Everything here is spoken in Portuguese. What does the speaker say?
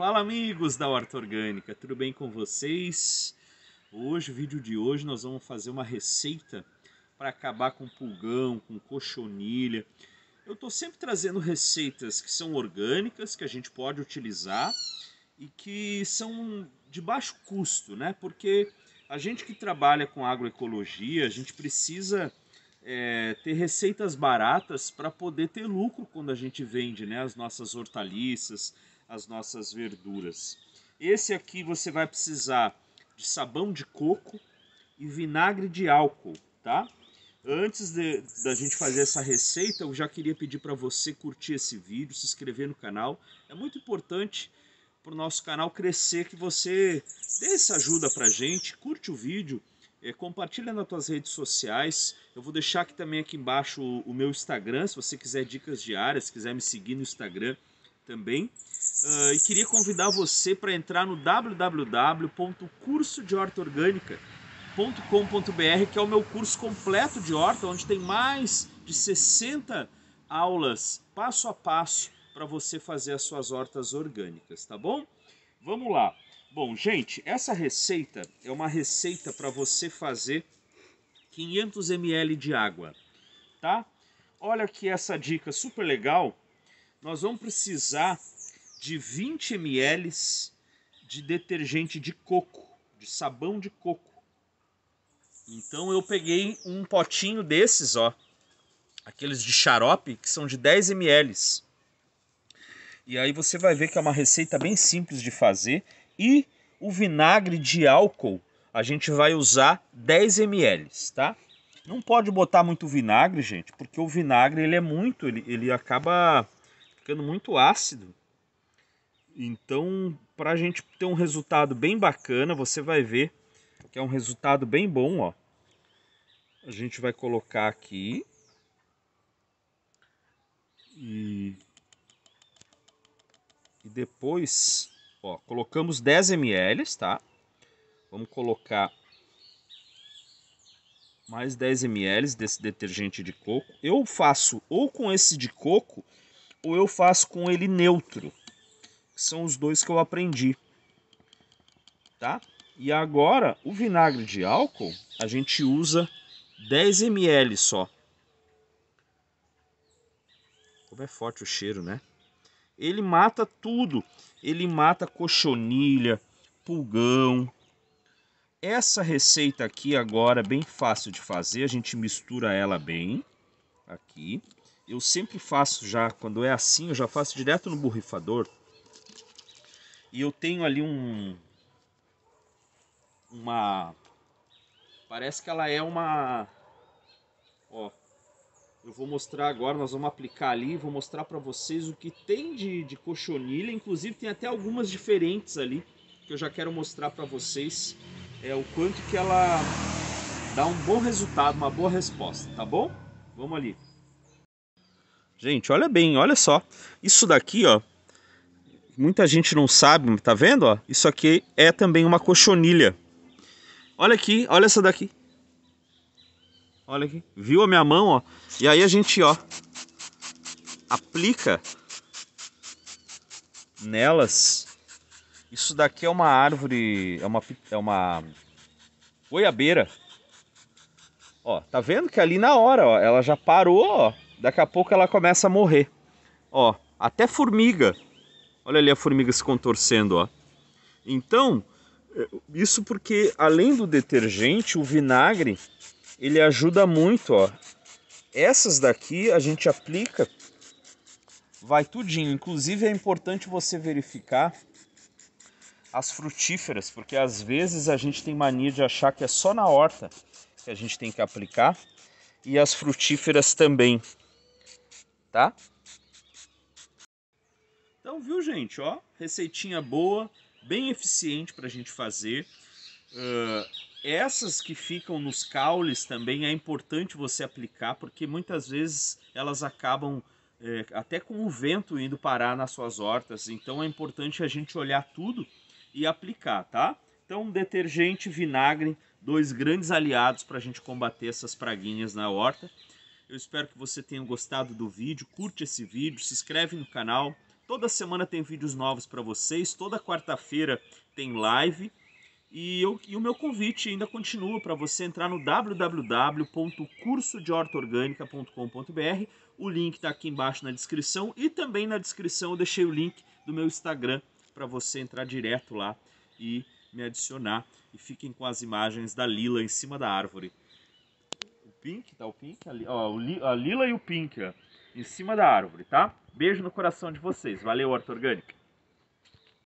Fala amigos da Horta Orgânica, tudo bem com vocês? Hoje, o vídeo de hoje, nós vamos fazer uma receita para acabar com pulgão, com cochonilha. Eu estou sempre trazendo receitas que são orgânicas, que a gente pode utilizar e que são de baixo custo, né? Porque a gente que trabalha com agroecologia, a gente precisa é, ter receitas baratas para poder ter lucro quando a gente vende né, as nossas hortaliças, as nossas verduras. Esse aqui você vai precisar de sabão de coco e vinagre de álcool, tá? Antes de, da gente fazer essa receita, eu já queria pedir para você curtir esse vídeo, se inscrever no canal. É muito importante para o nosso canal crescer que você dê essa ajuda para gente, curte o vídeo, é, compartilha nas suas redes sociais. Eu vou deixar aqui também aqui embaixo o, o meu Instagram, se você quiser dicas diárias, se quiser me seguir no Instagram também. Uh, e queria convidar você para entrar no www.cursodeortorgânica.com.br, que é o meu curso completo de horta, onde tem mais de 60 aulas passo a passo para você fazer as suas hortas orgânicas, tá bom? Vamos lá. Bom, gente, essa receita é uma receita para você fazer 500 ml de água, tá? Olha aqui essa dica super legal. Nós vamos precisar de 20 ml de detergente de coco, de sabão de coco. Então eu peguei um potinho desses, ó, aqueles de xarope, que são de 10 ml. E aí você vai ver que é uma receita bem simples de fazer. E o vinagre de álcool a gente vai usar 10 ml, tá? Não pode botar muito vinagre, gente, porque o vinagre ele é muito, ele, ele acaba ficando muito ácido então, para a gente ter um resultado bem bacana, você vai ver que é um resultado bem bom, ó. A gente vai colocar aqui. E, e depois, ó, colocamos 10 ml, tá? Vamos colocar mais 10 ml desse detergente de coco. Eu faço ou com esse de coco ou eu faço com ele neutro são os dois que eu aprendi, tá? E agora, o vinagre de álcool, a gente usa 10 ml só. Como é forte o cheiro, né? Ele mata tudo. Ele mata cochonilha, pulgão. Essa receita aqui agora é bem fácil de fazer. A gente mistura ela bem aqui. Eu sempre faço já, quando é assim, eu já faço direto no borrifador e eu tenho ali um. Uma. Parece que ela é uma. Ó. Eu vou mostrar agora, nós vamos aplicar ali, vou mostrar para vocês o que tem de, de cochonilha. Inclusive tem até algumas diferentes ali, que eu já quero mostrar para vocês. É o quanto que ela dá um bom resultado, uma boa resposta, tá bom? Vamos ali. Gente, olha bem, olha só. Isso daqui, ó, Muita gente não sabe, tá vendo? Ó? Isso aqui é também uma cochonilha. Olha aqui, olha essa daqui. Olha aqui, viu a minha mão, ó? E aí a gente, ó, aplica nelas. Isso daqui é uma árvore, é uma, é uma goiabeira. Ó, tá vendo que ali na hora, ó, ela já parou, ó. Daqui a pouco ela começa a morrer. Ó, até formiga Olha ali a formiga se contorcendo, ó. Então, eh, isso porque além do detergente, o vinagre, ele ajuda muito, ó. Essas daqui a gente aplica, vai tudinho. Inclusive é importante você verificar as frutíferas, porque às vezes a gente tem mania de achar que é só na horta que a gente tem que aplicar e as frutíferas também, tá? Então, viu, gente? Ó, receitinha boa, bem eficiente para a gente fazer. Uh, essas que ficam nos caules também é importante você aplicar, porque muitas vezes elas acabam é, até com o vento indo parar nas suas hortas. Então é importante a gente olhar tudo e aplicar, tá? Então detergente, vinagre, dois grandes aliados para a gente combater essas praguinhas na horta. Eu espero que você tenha gostado do vídeo, curte esse vídeo, se inscreve no canal, Toda semana tem vídeos novos para vocês, toda quarta-feira tem live. E, eu, e, o meu convite ainda continua para você entrar no www.cursodeortorgânica.com.br. O link está aqui embaixo na descrição e também na descrição eu deixei o link do meu Instagram para você entrar direto lá e me adicionar. E fiquem com as imagens da Lila em cima da árvore. O Pink, tá o Pink ó, a Lila e o Pink, ó em cima da árvore, tá? Beijo no coração de vocês. Valeu, Horta Orgânica.